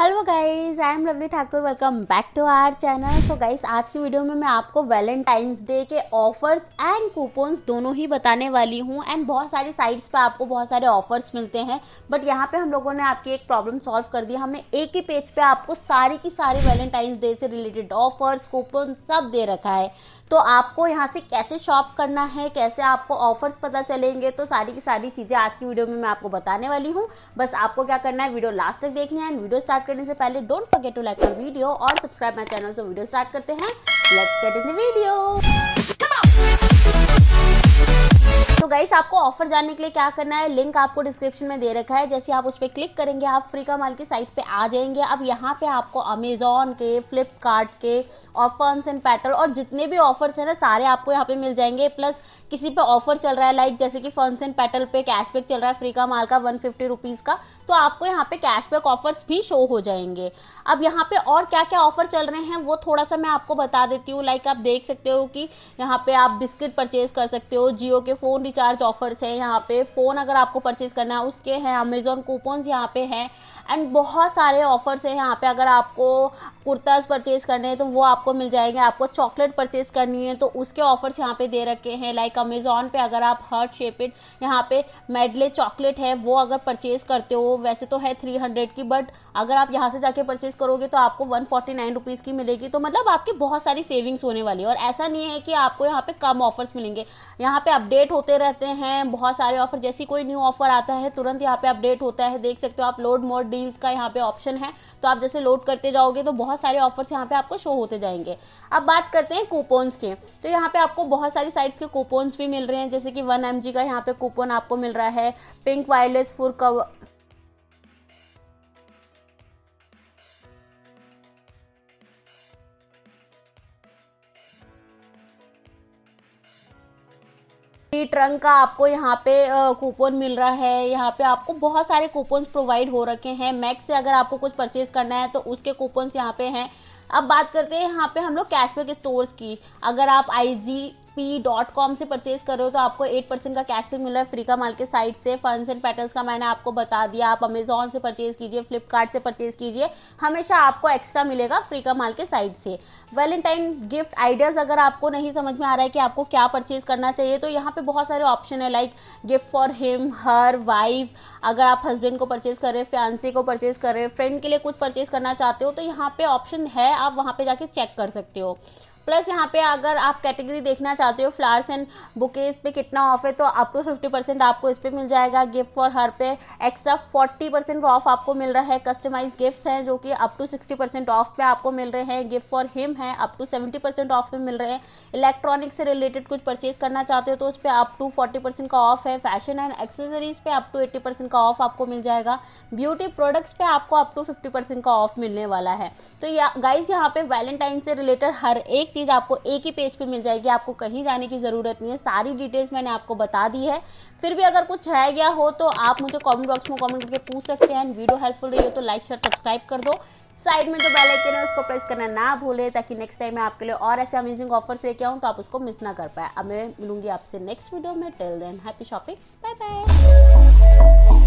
hello guys I am Ravi Thakur welcome back to our channel so guys आज की video में मैं आपको वैलेंटाइंस डे के ऑफर्स एंड कूपन्स दोनों ही बताने वाली हूँ एंड बहुत सारी साइट्स पे आपको बहुत सारे ऑफर्स मिलते हैं बट यहाँ पे हम लोगों ने आपकी एक प्रॉब्लम सॉल्व कर दी हमने एक ही पेज पे आपको सारी की सारी वैलेंटाइंस डे से रिलेटेड ऑफर्स कूपन सब दे रखा है तो आपको यहाँ से कैसे शॉप करना है कैसे आपको ऑफर्स पता चलेंगे तो सारी की सारी चीज़ें आज की वीडियो में मैं आपको बताने वाली हूँ बस आपको क्या करना है वीडियो लास्ट तक देखनी है एंड वीडियो स्टार्ट करने से पहले don't forget to like my video और सब्सक्राइब माई चैनल से वीडियो स्टार्ट करते हैं let's get in the video तो गाइस आपको ऑफर जानने के लिए क्या करना है लिंक आपको डिस्क्रिप्शन में दे रखा है जैसे आप उस पर क्लिक करेंगे आप फ्री का माल की साइट पे आ जाएंगे अब यहाँ पे आपको अमेजोन के फ्लिपकार्ट के ऑफर्स एंड पैटर्न और जितने भी ऑफर्स हैं ना सारे आपको यहाँ पे मिल जाएंगे प्लस किसी पे ऑफर चल रहा है लाइक जैसे कि फंस एंड पैटल पे कैशबैक चल रहा है फ्री का माल का वन फिफ्टी रुपीज़ का तो आपको यहाँ पे कैशबैक ऑफर्स भी शो हो जाएंगे अब यहाँ पे और क्या क्या ऑफर चल रहे हैं वो थोड़ा सा मैं आपको बता देती हूँ लाइक आप देख सकते हो कि यहाँ पे आप बिस्किट परचेज कर सकते हो जियो के फ़ोन रिचार्ज ऑफर्स है यहाँ पे फ़ोन अगर आपको परचेज करना है उसके हैं अमेजोन कूपन्स यहाँ पे हैं एंड बहुत सारे ऑफर्स हैं यहाँ पे अगर आपको कुर्ताज परचेज करने हैं तो वो आपको मिल जाएंगे आपको चॉकलेट परचेज करनी है तो उसके ऑफर्स यहाँ पे दे रखे हैं लाइक अमेजोन पे अगर आप हर्ट शेपेड यहाँ पे मेडले चॉकलेट है वो अगर परचेज करते हो वैसे तो है थ्री हंड्रेड की बट अगर आप यहाँ से जाके परचेज करोगे तो आपको वन फोर्टी नाइन रुपीज़ की मिलेगी तो मतलब आपकी बहुत सारी सेविंग्स होने वाली है और ऐसा नहीं है कि आपको यहाँ पे कम ऑफर्स मिलेंगे यहाँ पे अपडेट होते रहते हैं बहुत सारे ऑफर जैसे कोई न्यू ऑफर आता है तुरंत यहाँ पे अपडेट होता है देख सकते हो आप लोड मोड डील्स का यहाँ पे ऑप्शन है तो आप जैसे लोड करते जाओगे तो बहुत सारे ऑफर्स यहाँ पे आपको शो होते जाएंगे अब बात करते हैं कूपन्स के तो यहाँ पे आपको बहुत सारी साइट्स के कूपन्स भी मिल रहे हैं जैसे कि वन एम का यहाँ पे कूपन आपको मिल रहा है pink wireless four cover free trunk का आपको यहाँ पे कूपन मिल रहा है यहाँ पे आपको बहुत सारे कूपन प्रोवाइड हो रखे हैं मैक्स से अगर आपको कुछ परचेज करना है तो उसके कूपन्स यहाँ पे हैं अब बात करते हैं यहाँ पे हम लोग कैशबैक स्टोर्स की अगर आप I G P dot com से परचेज कर रहे हो तो आपको एट परसेंट का कैशबैक मिल रहा है फ्री का माल के साइट से फंड्स एंड पैटर्न का मैंने आपको बता दिया आप अमेजोन से परचेज कीजिए फ्लिपकार्ट से परचेज कीजिए हमेशा आपको एक्स्ट्रा मिलेगा फ्री का माल के साइट से वैलेंटाइन गिफ्ट आइडियाज़ अगर आपको नहीं समझ में आ रहा है कि आपको क्या परचेज करना चाहिए तो यहाँ पे बहुत सारे ऑप्शन है like gift for him her wife अगर आप हस्बैंड को परचेज कर रहे हैं फ्यांसी को परचेज कर रहे हैं फ्रेंड के लिए कुछ परचेज करना चाहते हो तो यहाँ पे ऑप्शन है आप वहाँ पे जाके चेक कर सकते हो प्लस यहाँ पे अगर आप कैटेगरी देखना चाहते हो फ्लावर्स एंड बुकेज पे कितना ऑफ है तो अप टू फिफ्टी परसेंट आपको इस पर मिल जाएगा गिफ्ट फॉर हर पे एक्स्ट्रा फोर्टी परसेंट ऑफ आपको मिल रहा है कस्टमाइज गिफ्ट हैं जो कि up to sixty percent off पे आपको मिल रहे हैं गिफ्ट फॉर हिम है up to seventy percent off पे मिल रहे हैं इलेक्ट्रॉनिक से रिलेटेड कुछ परचेज करना चाहते हो तो उस पर अप टू फोर्टी परसेंट का ऑफ है फैशन एंड एक्सेसरीज पे अप टू एट्टी परसेंट का ऑफ आपको मिल जाएगा ब्यूटी प्रोडक्ट्स पे आपको अप टू फिफ्टी परसेंट का ऑफ मिलने वाला है तो या गाइज यहाँ पे वैलेंटाइन से रिलेटेड हर एक चीज़ आपको एक ही पेज पे मिल जाएगी आपको कहीं जाने की ज़रूरत नहीं है सारी डिटेल्स मैंने आपको बता दी है फिर भी अगर कुछ रह गया हो तो आप मुझे कमेंट बॉक्स में कमेंट करके पूछ सकते हैं वीडियो हेल्पफुल रही हो तो लाइक शेयर सब्सक्राइब कर दो साइड में जो बेल आइकन है उसको प्रेस करना ना भूले ताकि नेक्स्ट टाइम मैं आपके लिए और ऐसे अमेजिंग ऑफर्स लेके आऊँ तो आप उसको मिस ना कर पाए अब मैं मिलूंगी आपसे नेक्स्ट वीडियो में till then happy shopping bye bye